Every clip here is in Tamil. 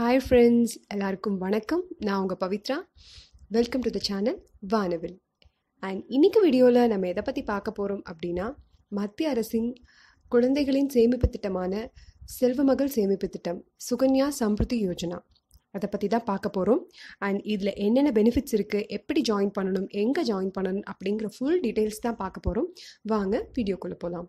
ஹாய் ஃப்ரெண்ட்ஸ் எல்லாருக்கும் வணக்கம் நான் உங்கள் Pavithra welcome to the channel Vaanavil and இன்னைக்கு வீடியோவில் நம்ம எதை பற்றி பார்க்க போகிறோம் அப்படின்னா மத்திய அரசின் குழந்தைகளின் சேமிப்பு திட்டமான செல்வமகள் சேமிப்பு திட்டம் சுகன்யா சம்பிருத்தி யோஜனா அதை பற்றி தான் பார்க்க போகிறோம் அண்ட் இதில் என்னென்ன பெனிஃபிட்ஸ் இருக்குது எப்படி ஜாயின் பண்ணணும் எங்கே ஜாயின் பண்ணணும் அப்படிங்கிற ஃபுல் டீட்டெயில்ஸ் தான் பார்க்க போகிறோம் வாங்க வீடியோக்குள்ளே போகலாம்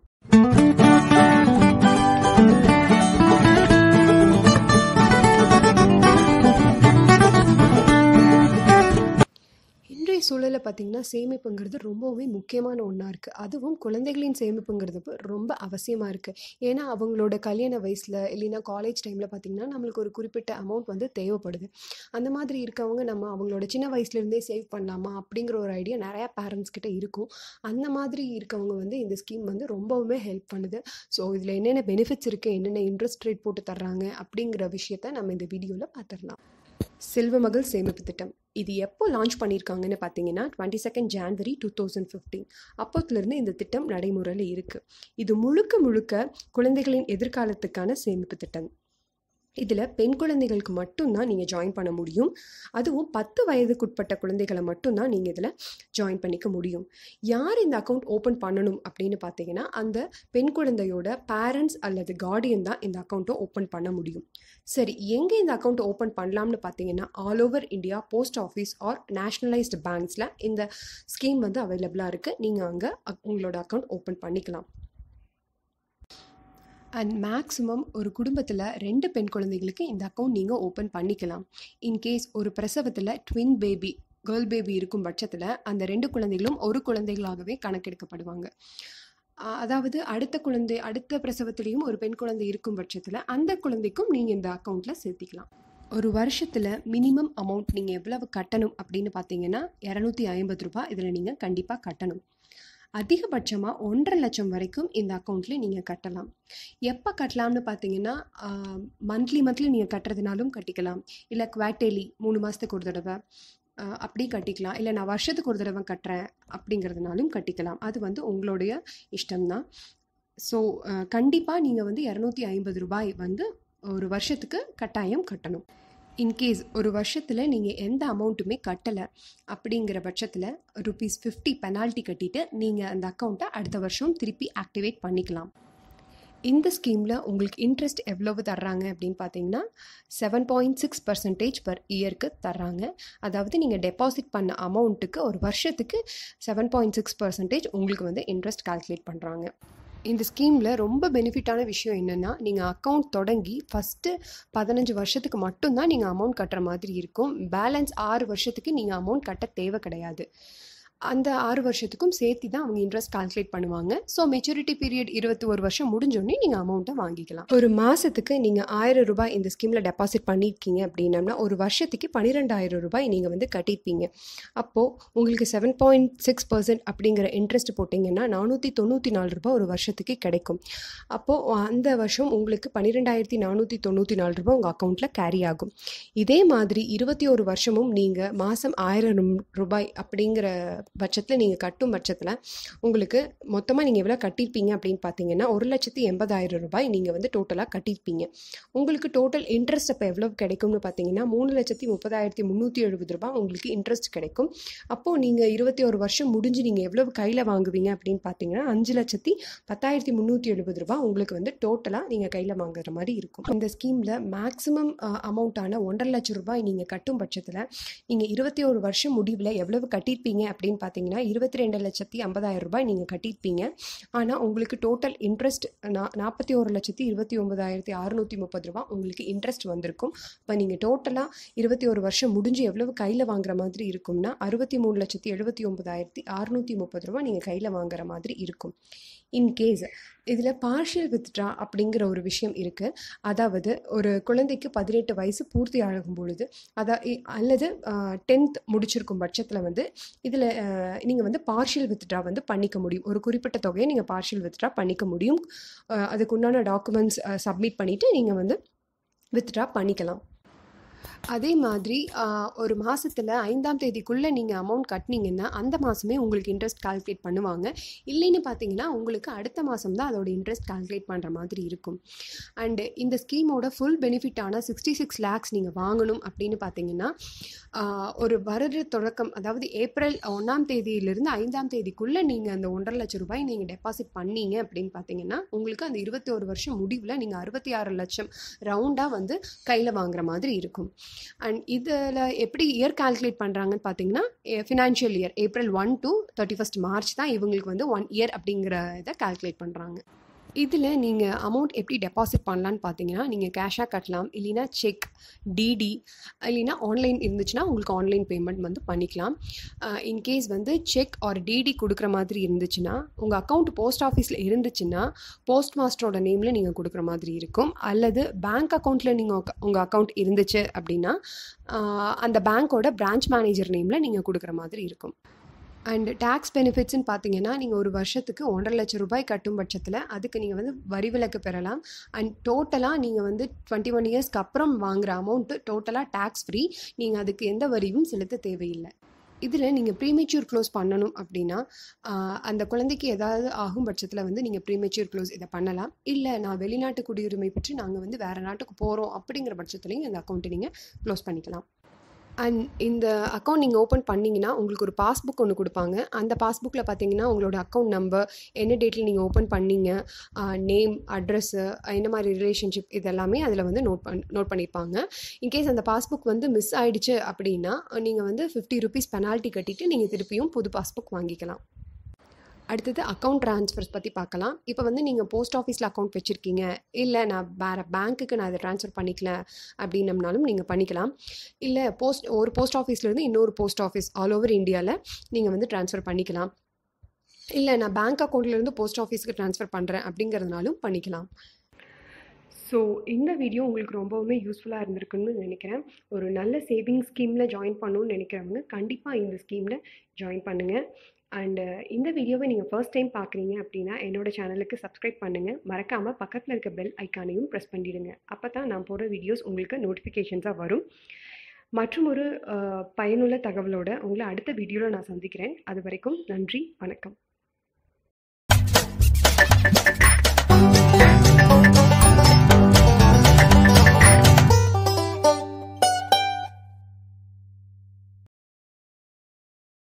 சூழலை பார்த்திங்கன்னா சேமிப்புங்கிறது ரொம்பவுமே முக்கியமான ஒன்றா இருக்குது அதுவும் குழந்தைகளின் சேமிப்புங்கிறது ரொம்ப அவசியமாக இருக்குது ஏன்னா அவங்களோட கல்யாண வயசில் இல்லைன்னா காலேஜ் டைமில் பார்த்திங்கன்னா நம்மளுக்கு ஒரு குறிப்பிட்ட அமௌண்ட் வந்து தேவைப்படுது அந்த மாதிரி இருக்கவங்க நம்ம அவங்களோட சின்ன வயசுலேருந்தே சேவ் பண்ணலாமா அப்படிங்கிற ஒரு ஐடியா நிறையா பேரண்ட்ஸ் கிட்ட இருக்கும் அந்த மாதிரி இருக்கவங்க வந்து இந்த ஸ்கீம் வந்து ரொம்பவுமே ஹெல்ப் பண்ணுது ஸோ இதில் என்னென்ன பெனிஃபிட்ஸ் இருக்குது என்னென்ன இன்ட்ரெஸ்ட் ரேட் போட்டு தர்றாங்க அப்படிங்கிற விஷயத்த நம்ம இந்த வீடியோவில் பார்த்துடலாம் செல்வமகள் சேமிப்பு திட்டம் இது எப்போ லான்ச் பண்ணியிருக்காங்கன்னு பார்த்தீங்கன்னா twenty second January two thousand fifteen அப்போத்துலேருந்து இந்த திட்டம் நடைமுறையில் இருக்குது இது முழுக்க முழுக்க குழந்தைகளின் எதிர்காலத்துக்கான சேமிப்பு திட்டம் இதில் பெண் குழந்தைகளுக்கு மட்டும்தான் நீங்கள் ஜாயின் பண்ண முடியும் அதுவும் பத்து வயதுக்குட்பட்ட குழந்தைகளை மட்டும்தான் நீங்கள் இதில் ஜாயின் பண்ணிக்க முடியும் யார் இந்த அக்கௌண்ட் ஓப்பன் பண்ணணும் அப்படின்னு பார்த்தீங்கன்னா அந்த பெண் குழந்தையோட பேரண்ட்ஸ் அல்லது கார்டியன் தான் இந்த அக்கௌண்ட்டை ஓப்பன் பண்ண முடியும் சரி எங்கே இந்த அக்கௌண்ட் ஓப்பன் பண்ணலாம்னு பார்த்தீங்கன்னா all over India post office or nationalised பேங்க்ஸில் இந்த ஸ்கீம் வந்து அவைலபிளாக இருக்குது நீங்கள் அங்கே உங்களோட அக்கௌண்ட் ஓப்பன் பண்ணிக்கலாம் அண்ட் மேக்ஸிமம் ஒரு குடும்பத்தில் ரெண்டு பெண் குழந்தைகளுக்கு இந்த அக்கௌண்ட் நீங்கள் ஓப்பன் பண்ணிக்கலாம் இன்கேஸ் ஒரு பிரசவத்தில் ட்வின் பேபி கேர்ள் பேபி இருக்கும் பட்சத்தில் அந்த ரெண்டு குழந்தைகளும் ஒரு குழந்தைகளாகவே கணக்கெடுக்கப்படுவாங்க அதாவது அடுத்த குழந்தை அடுத்த பிரசவத்திலையும் ஒரு பெண் குழந்தை இருக்கும் பட்சத்தில் அந்த குழந்தைக்கும் நீங்கள் இந்த அக்கௌண்ட்டில் சேர்த்திக்கலாம் ஒரு வருஷத்தில் மினிமம் அமௌண்ட் நீங்கள் எவ்வளவு கட்டணும் அப்படின்னு பார்த்தீங்கன்னா இரநூத்தி ஐம்பது ரூபாய் இதில் நீங்கள் கண்டிப்பாக கட்டணும் அதிகபட்சமாக ஒன்றரை லட்சம் வரைக்கும் இந்த அக்கௌண்ட்லேயே நீங்கள் கட்டலாம் எப்போ கட்டலாம்னு பார்த்தீங்கன்னா மந்த்லி மந்த்லி நீங்கள் கட்டுறதுனாலும் கட்டிக்கலாம் இல்லை குவாட்டேலி மூணு மாதத்துக்கு ஒரு தடவை அப்படி கட்டிக்கலாம் இல்லை நான் வருஷத்துக்கு ஒரு தடவை கட்டுறேன் அப்படிங்கிறதுனாலும் கட்டிக்கலாம் அது வந்து உங்களுடைய இஷ்டம்தான் ஸோ கண்டிப்பாக நீங்கள் வந்து இரநூத்தி ஐம்பது ரூபாய் வந்து ஒரு வருஷத்துக்கு கட்டாயம் கட்டணும் இன்கேஸ் ஒரு வருஷத்தில் நீங்கள் எந்த அமௌண்ட்டுமே கட்டலை அப்படிங்கிற பட்சத்தில் ருபீஸ் ஃபிஃப்டி பெனால்ட்டி கட்டிட்டு நீங்கள் அந்த அக்கௌண்ட்டை அடுத்த வருஷம் திருப்பி ஆக்டிவேட் பண்ணிக்கலாம் இந்த ஸ்கீமில் உங்களுக்கு இன்ட்ரெஸ்ட் எவ்வளவு தர்றாங்க அப்படின்னு பார்த்தீங்கன்னா seven point six percentage per இயருக்கு தர்றாங்க அதாவது நீங்கள் டெபாசிட் பண்ண அமௌண்ட்டுக்கு ஒரு வருஷத்துக்கு செவன் பாயிண்ட் சிக்ஸ் பர்சன்டேஜ் உங்களுக்கு வந்து இன்ட்ரெஸ்ட் கால்குலேட் பண்ணுறாங்க இந்த ஸ்கீமில் ரொம்ப பெனிஃபிட்டான விஷயம் என்னென்னா நீங்கள் அக்கௌண்ட் தொடங்கி ஃபஸ்ட்டு பதினஞ்சு வருஷத்துக்கு மட்டும்தான் நீங்கள் அமௌண்ட் கட்டுற மாதிரி இருக்கும் பேலன்ஸ் ஆறு வருஷத்துக்கு நீங்கள் அமௌண்ட் கட்ட தேவை கிடையாது அந்த ஆறு வருஷத்துக்கும் சேர்த்து தான் அவங்க இன்ட்ரெஸ்ட் கால்குலேட் பண்ணுவாங்க ஸோ மெச்சூரிட்டி பீரியட் இருபத்தி ஒரு வருஷம் முடிஞ்சோடனே நீங்கள் அமௌண்ட்டை வாங்கிக்கலாம் ஒரு மாதத்துக்கு நீங்கள் ஆயிரம் ரூபாய் இந்த ஸ்கீமில் டெபாசிட் பண்ணியிருக்கீங்க அப்படின்னம்னா ஒரு வருஷத்துக்கு பன்னிரெண்டாயிரம் ரூபாய் நீங்கள் வந்து கட்டியிருப்பீங்க அப்போது உங்களுக்கு செவன் பாயிண்ட் சிக்ஸ் பர்சன்ட் அப்படிங்கிற இன்ட்ரெஸ்ட் போட்டிங்கன்னா நானூற்றி தொண்ணூற்றி நாலு ரூபாய் ஒரு வருஷத்துக்கு கிடைக்கும் அப்போது அந்த வருஷம் உங்களுக்கு பன்னிரெண்டாயிரத்தி நானூற்றி தொண்ணூற்றி நாலு ரூபாய் உங்கள் அக்கௌண்ட்டில் கேரி ஆகும் இதே மாதிரி இருபத்தி ஒரு வருஷமும் நீங்கள் மாதம் ஆயிரம் ரூபாய் அப்படிங்கிற பட்சத்தில் நீங்கள் கட்டும் பட்சத்தில் உங்களுக்கு மொத்தமாக நீங்கள் எவ்வளோ கட்டியிருப்பீங்க அப்படின்னு பார்த்தீங்கன்னா ஒரு லட்சத்து எண்பதாயிரம் ரூபாய் நீங்கள் வந்து டோட்டலாக கட்டியிருப்பீங்க உங்களுக்கு டோட்டல் இன்ட்ரெஸ்ட் அப்போ எவ்வளோ கிடைக்கும்னு பார்த்தீங்கன்னா மூணு லட்சத்தி முப்பதாயிரத்தி முந்நூற்றி எழுபது ரூபாய் உங்களுக்கு இன்ட்ரெஸ்ட் கிடைக்கும் அப்போது நீங்கள் இருபத்தி ஒரு வருஷம் முடிஞ்சு நீங்கள் எவ்வளோ கையில் வாங்குவீங்க அப்படின்னு பார்த்தீங்கன்னா அஞ்சு லட்சத்தி பத்தாயிரத்தி முந்நூற்றி எழுபது ரூபா உங்களுக்கு வந்து டோட்டலாக நீங்கள் கையில் வாங்குற மாதிரி இருக்கும் இந்த ஸ்கீமில் மேக்ஸிமம் அமௌண்ட்டான ஒன்றரை லட்சம் ரூபாய் நீங்கள் கட்டும் பட்சத்தில் நீங்கள் இருபத்தி ஒரு வருஷம் முடிவில் எவ்வளவு கட்டியிருப்பீங்க அப்படின்னு பார்த்தீங்கன்னா இருபத்தி ரெண்டு லட்சத்தி ஐம்பதாயிரம் ரூபாய் நீங்கள் கட்டியிருப்பீங்க ஆனால் உங்களுக்கு டோட்டல் இன்ட்ரெஸ்ட் நா நாற்பத்தி ஒரு லட்சத்தி இருபத்தி ஒம்பதாயிரத்தி அறுநூற்றி முப்பது ரூபா உங்களுக்கு இன்ட்ரெஸ்ட் வந்திருக்கும் இப்போ நீங்கள் டோட்டலாக இருபத்தி ஒரு வருஷம் முடிஞ்சு எவ்வளவு கையில் வாங்குற மாதிரி இருக்கும்னா அறுபத்தி மூணு லட்சத்தி எழுபத்தி ஒம்பதாயிரத்தி அறுநூற்றி முப்பது ரூபா நீங்கள் கையில் வாங்குற மாதிரி இருக்கும் இன்கேஸ் இதில் பார்ஷியல் வித்ட்ரா அப்படிங்கிற ஒரு விஷயம் இருக்குது அதாவது ஒரு குழந்தைக்கு பதினெட்டு வயசு பூர்த்தி ஆகும் பொழுது அதா அல்லது டென்த் முடிச்சிருக்கும் பட்சத்தில் வந்து இதில் நீங்கள் வந்து பார்ஷியல் வித்ட்ரா வந்து பண்ணிக்க முடியும் ஒரு குறிப்பிட்ட தொகையை நீங்கள் பார்ஷியல் வித்ட்ரா பண்ணிக்க முடியும் அதுக்கு உண்டான டாக்குமெண்ட்ஸ் சப்மிட் பண்ணிவிட்டு நீங்கள் வந்து வித்ட்ரா பண்ணிக்கலாம் அதே மாதிரி ஒரு மாதத்தில் ஐந்தாம் தேதிக்குள்ளே நீங்கள் அமௌண்ட் கட்டினீங்கன்னா அந்த மாதமே உங்களுக்கு இன்ட்ரெஸ்ட் கால்குலேட் பண்ணுவாங்க இல்லைன்னு பார்த்தீங்கன்னா உங்களுக்கு அடுத்த மாதம் தான் அதோட இன்ட்ரெஸ்ட் கால்குலேட் பண்ணுற மாதிரி இருக்கும் அண்டு இந்த ஸ்கீமோட ஃபுல் பெனிஃபிட்டான சிக்ஸ்டி சிக்ஸ் லேக்ஸ் நீங்கள் வாங்கணும் அப்படின்னு பார்த்தீங்கன்னா ஒரு வருட தொடக்கம் அதாவது ஏப்ரல் ஒன்றாம் தேதியிலிருந்து ஐந்தாம் தேதிக்குள்ளே நீங்கள் அந்த ஒன்றரை லட்ச ரூபாய் நீங்கள் டெபாசிட் பண்ணீங்க அப்படின்னு பார்த்தீங்கன்னா உங்களுக்கு அந்த இருபத்தி ஒரு வருஷம் முடிவில் நீங்கள் அறுபத்தி ஆறு லட்சம் ரவுண்டாக வந்து கையில் வாங்குற மாதிரி இருக்கும் அண்ட் இதில் எப்படி இயர் கால்குலேட் பண்ணுறாங்கன்னு பார்த்தீங்கன்னா financial year April one to thirty first March தான் இவங்களுக்கு வந்து ஒன் இயர் அப்படிங்கிற இதை கால்குலேட் பண்ணுறாங்க இதில் நீங்கள் அமௌண்ட் எப்படி டெபாசிட் பண்ணலான்னு பார்த்தீங்கன்னா நீங்கள் கேஷாக கட்டலாம் இல்லைனா செக் டிடி இல்லைனா ஆன்லைன் இருந்துச்சுன்னா உங்களுக்கு ஆன்லைன் பேமெண்ட் வந்து பண்ணிக்கலாம் இன்கேஸ் வந்து செக் ஆர் டிடி கொடுக்குற மாதிரி இருந்துச்சுன்னா உங்கள் அக்கௌண்ட் போஸ்ட் ஆஃபீஸில் இருந்துச்சுன்னா போஸ்ட் மாஸ்டரோட நேமில் நீங்கள் கொடுக்குற மாதிரி இருக்கும் அல்லது பேங்க் அக்கௌண்ட்டில் நீங்கள் உங்கள் அக்கௌண்ட் இருந்துச்சு அப்படின்னா அந்த பேங்க்கோட பிரான்ச் மேனேஜர் நேமில் நீங்கள் கொடுக்குற மாதிரி இருக்கும் அண்ட் டேக்ஸ் பெனிஃபிட்ஸ்னு பார்த்தீங்கன்னா நீங்கள் ஒரு வருஷத்துக்கு ஒன்றரை லட்சம் ரூபாய் கட்டும் பட்சத்தில் அதுக்கு நீங்கள் வந்து வரி விலக்கு பெறலாம் அண்ட் டோட்டலாக நீங்கள் வந்து டுவெண்ட்டி ஒன் இயர்ஸ்க்கு அப்புறம் வாங்குகிற அமௌண்ட்டு டோட்டலாக டேக்ஸ் ஃப்ரீ நீங்கள் அதுக்கு எந்த வரியும் செலுத்த தேவையில்லை இதில் நீங்கள் ப்ரீமெச்சூர் க்ளோஸ் பண்ணணும் அப்படின்னா அந்த குழந்தைக்கு ஏதாவது ஆகும் பட்சத்தில் வந்து நீங்கள் ப்ரீமெச்சூர் க்ளோஸ் இதை பண்ணலாம் இல்லை நான் வெளிநாட்டு குடியுரிமை பற்றி நாங்கள் வந்து வேறு நாட்டுக்கு போகிறோம் அப்படிங்கிற பட்சத்துலேயும் இந்த அக்கௌண்ட்டை நீங்கள் க்ளோஸ் பண்ணிக்கலாம் அண்ட் இந்த அக்கௌண்ட் நீங்கள் ஓப்பன் பண்ணிங்கன்னா உங்களுக்கு ஒரு பாஸ்புக் ஒன்று கொடுப்பாங்க அந்த பாஸ்புக்கில் பார்த்தீங்கன்னா உங்களோட அக்கௌண்ட் நம்பர் என்ன டேட்டில் நீங்கள் ஓப்பன் பண்ணிங்க நேம் அட்ரஸ்ஸு என்ன மாதிரி ரிலேஷன்ஷிப் இதெல்லாமே அதில் வந்து நோட் பண் நோட் பண்ணியிருப்பாங்க இன்கேஸ் அந்த பாஸ்புக் வந்து மிஸ் ஆகிடுச்சு அப்படின்னா நீங்கள் வந்து ஃபிஃப்டி ருபீஸ் பெனால்ட்டி கட்டிட்டு நீங்கள் திருப்பியும் புது பாஸ்புக் வாங்கிக்கலாம் அடுத்தது அக்கௌண்ட் ட்ரான்ஸ்ஃபர்ஸ் பற்றி பார்க்கலாம் இப்போ வந்து நீங்கள் போஸ்ட் ஆஃபீஸில் அக்கௌண்ட் வச்சுருக்கீங்க இல்லை நான் வேறு பேங்க்குக்கு நான் அதை ட்ரான்ஸ்ஃபர் பண்ணிக்கல அப்படின்னம்னாலும் நீங்கள் பண்ணிக்கலாம் இல்லை போஸ்ட் ஒரு போஸ்ட் ஆஃபீஸ்லேருந்து இன்னொரு போஸ்ட் ஆஃபீஸ் ஆல் ஓவர் இந்தியாவில் நீங்கள் வந்து ட்ரான்ஸ்ஃபர் பண்ணிக்கலாம் இல்லை நான் பேங்க் அக்கௌண்ட்லேருந்து போஸ்ட் ஆஃபீஸுக்கு ட்ரான்ஸ்ஃபர் பண்ணுறேன் அப்படிங்கிறதுனாலும் பண்ணிக்கலாம் ஸோ இந்த வீடியோ உங்களுக்கு ரொம்பவுமே யூஸ்ஃபுல்லாக இருந்திருக்குன்னு நினைக்கிறேன் ஒரு நல்ல சேவிங் ஸ்கீமில் ஜாயின் பண்ணணும்னு நினைக்கிறவங்க கண்டிப்பாக இந்த ஸ்கீமில் ஜாயின் பண்ணுங்கள் அண்டு uh, இந்த வீடியோவை நீங்கள் ஃபர்ஸ்ட் டைம் பார்க்குறீங்க அப்படின்னா என்னோடய சேனலுக்கு சப்ஸ்கிரைப் பண்ணுங்கள் மறக்காமல் பக்கத்தில் இருக்க பெல் ஐக்கானையும் ப்ரெஸ் பண்ணிடுங்க அப்போ தான் நான் போகிற வீடியோஸ் உங்களுக்கு நோட்டிஃபிகேஷன்ஸாக வரும் மற்றும் ஒரு பயனுள்ள தகவலோடு உங்களை அடுத்த வீடியோவில் நான் சந்திக்கிறேன் அது வரைக்கும் நன்றி வணக்கம்